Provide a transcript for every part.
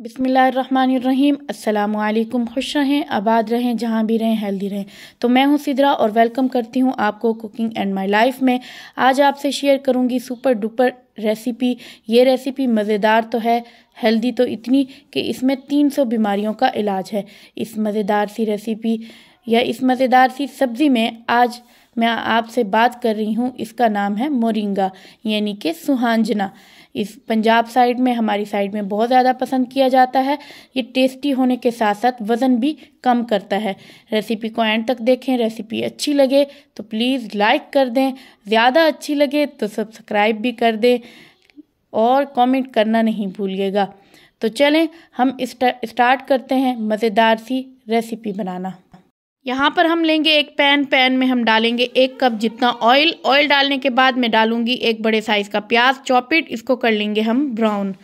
बिसमीम् अल्लाम खुश रहें आबाद रहें जहाँ भी रहें हेल्दी रहें तो मैं हूँ सिदरा और वेलकम करती हूँ आपको कुकिंग एंड माय लाइफ में आज आपसे शेयर करूँगी सुपर डुपर रेसिपी ये रेसिपी मज़ेदार तो है हेल्दी तो इतनी कि इसमें 300 बीमारियों का इलाज है इस मज़ेदार सी रेसिपी या इस मज़ेदार सी सब्ज़ी में आज मैं आपसे बात कर रही हूँ इसका नाम है मोरिंगा यानी कि सुहांजना इस पंजाब साइड में हमारी साइड में बहुत ज़्यादा पसंद किया जाता है ये टेस्टी होने के साथ साथ वज़न भी कम करता है रेसिपी को एंड तक देखें रेसिपी अच्छी लगे तो प्लीज़ लाइक कर दें ज़्यादा अच्छी लगे तो सब्सक्राइब भी कर दें और कमेंट करना नहीं भूलिएगा तो चलें हम स्टार्ट करते हैं मज़ेदार सी रेसिपी बनाना यहाँ पर हम लेंगे एक पैन पैन में हम डालेंगे एक कप जितना ऑयल ऑयल डालने के बाद मैं डालूंगी एक बड़े साइज़ का प्याज चॉपिट इसको कर लेंगे हम ब्राउन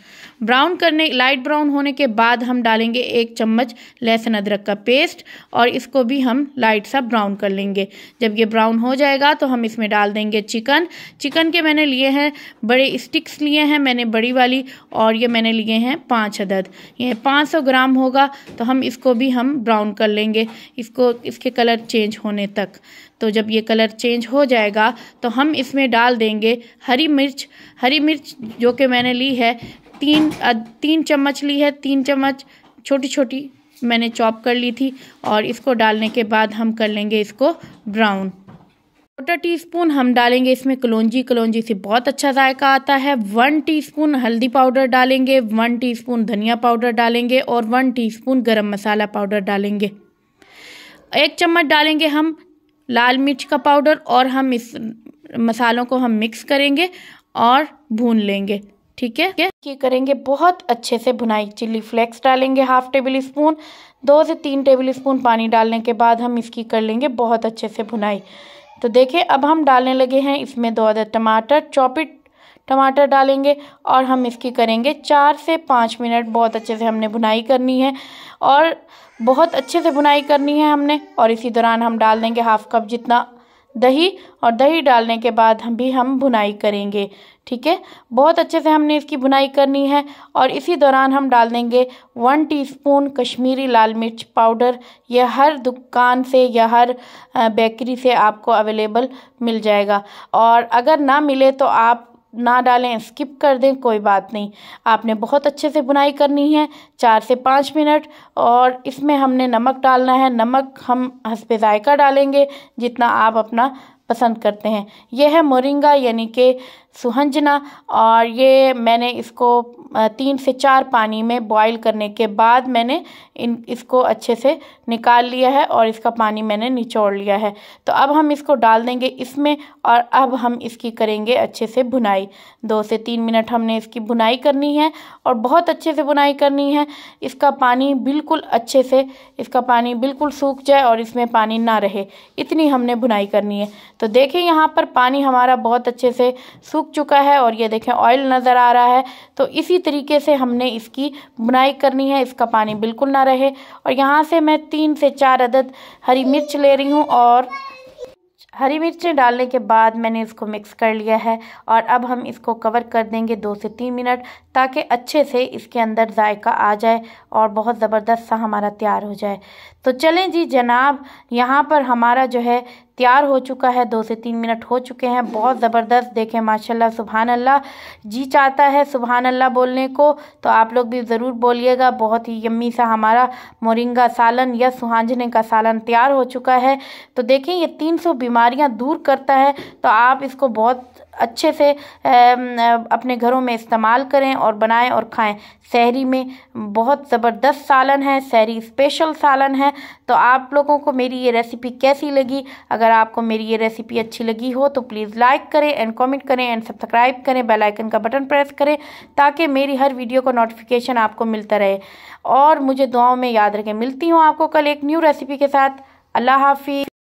ब्राउन करने लाइट ब्राउन होने के बाद हम डालेंगे एक चम्मच लहसुन अदरक का पेस्ट और इसको भी हम लाइट सा ब्राउन कर लेंगे जब ये ब्राउन हो जाएगा तो हम इसमें डाल देंगे चिकन चिकन के मैंने लिए हैं बड़े स्टिक्स लिए हैं मैंने बड़ी वाली और ये मैंने लिए हैं पाँच अदद ये पाँच सौ ग्राम होगा तो हम इसको भी हम ब्राउन कर लेंगे इसको इसके कलर चेंज होने तक तो जब ये कलर चेंज हो जाएगा तो हम इसमें डाल देंगे हरी मिर्च हरी मिर्च जो कि मैंने ली है तीन तीन चम्मच ली है तीन चम्मच छोटी छोटी मैंने चॉप कर ली थी और इसको डालने के बाद हम कर लेंगे इसको ब्राउन छोटा टीस्पून हम डालेंगे इसमें कलौजी कलौजी से बहुत अच्छा जायका आता है वन टीस्पून हल्दी पाउडर डालेंगे वन टीस्पून धनिया पाउडर डालेंगे और वन टीस्पून गरम मसाला पाउडर डालेंगे एक चम्मच डालेंगे हम लाल मिर्च का पाउडर और हम इस मसालों को हम मिक्स करेंगे और भून लेंगे ठीक है ये करेंगे बहुत अच्छे से भुनाई चिल्ली फ्लेक्स डालेंगे हाफ टेबल स्पून दो से तीन टेबल स्पून पानी डालने के बाद हम इसकी कर लेंगे बहुत अच्छे से भुनाई तो देखिए अब हम डालने लगे हैं इसमें दो अदर टमाटर चौपिट टमाटर डालेंगे और हम इसकी करेंगे चार से पाँच मिनट बहुत अच्छे से हमने भुनाई करनी है और बहुत अच्छे से भुनाई करनी है हमने और इसी दौरान हम डाल देंगे हाफ़ कप जितना दही और दही डालने के बाद हम भी हम बुनाई करेंगे ठीक है बहुत अच्छे से हमने इसकी बुनाई करनी है और इसी दौरान हम डाल देंगे वन टीस्पून कश्मीरी लाल मिर्च पाउडर यह हर दुकान से या हर बेकरी से आपको अवेलेबल मिल जाएगा और अगर ना मिले तो आप ना डालें स्किप कर दें कोई बात नहीं आपने बहुत अच्छे से बुनाई करनी है चार से पाँच मिनट और इसमें हमने नमक डालना है नमक हम हंसप जायका डालेंगे जितना आप अपना पसंद करते हैं यह है मोरिंगा यानी कि सुहंजना और ये मैंने इसको तीन से चार पानी में बॉईल करने के बाद मैंने इन इसको अच्छे से निकाल लिया है और इसका पानी मैंने निचोड़ लिया है तो अब हम इसको डाल देंगे इसमें और अब हम इसकी करेंगे अच्छे से भुनाई दो से तीन मिनट हमने इसकी भुनाई करनी है और बहुत अच्छे से बुनाई करनी है इसका पानी बिल्कुल अच्छे से इसका पानी बिल्कुल सूख जाए और इसमें पानी ना रहे इतनी हमने बुनाई करनी है तो देखें यहाँ पर पानी हमारा बहुत अच्छे से सूख सूख चुका है और ये देखें ऑयल नज़र आ रहा है तो इसी तरीके से हमने इसकी बुनाई करनी है इसका पानी बिल्कुल ना रहे और यहाँ से मैं तीन से चार अदद हरी मिर्च ले रही हूँ और हरी मिर्चें डालने के बाद मैंने इसको मिक्स कर लिया है और अब हम इसको कवर कर देंगे दो से तीन मिनट ताकि अच्छे से इसके अंदर जायका आ जाए और बहुत ज़बरदस्त सा हमारा तैयार हो जाए तो चलें जी जनाब यहाँ पर हमारा जो है तैयार हो चुका है दो से तीन मिनट हो चुके हैं बहुत ज़बरदस्त देखें माशाल्लाह सुबहान अल्लाह जी चाहता है सुबहान अल्लाह बोलने को तो आप लोग भी ज़रूर बोलिएगा बहुत ही यम्मी सा हमारा मोरिंगा सालन या सुहांझने का सालन तैयार हो चुका है तो देखें ये 300 बीमारियां दूर करता है तो आप इसको बहुत अच्छे से अपने घरों में इस्तेमाल करें और बनाएं और खाएं शहरी में बहुत ज़बरदस्त सालन है शहरी स्पेशल सालन है तो आप लोगों को मेरी ये रेसिपी कैसी लगी अगर आपको मेरी ये रेसिपी अच्छी लगी हो तो प्लीज़ लाइक करें एंड कमेंट करें एंड सब्सक्राइब करें बेल आइकन का बटन प्रेस करें ताकि मेरी हर वीडियो का नोटिफिकेशन आपको मिलता रहे और मुझे दुआओं में याद रखें मिलती हूँ आपको कल एक न्यू रेसिपी के साथ अल्लाह हाफि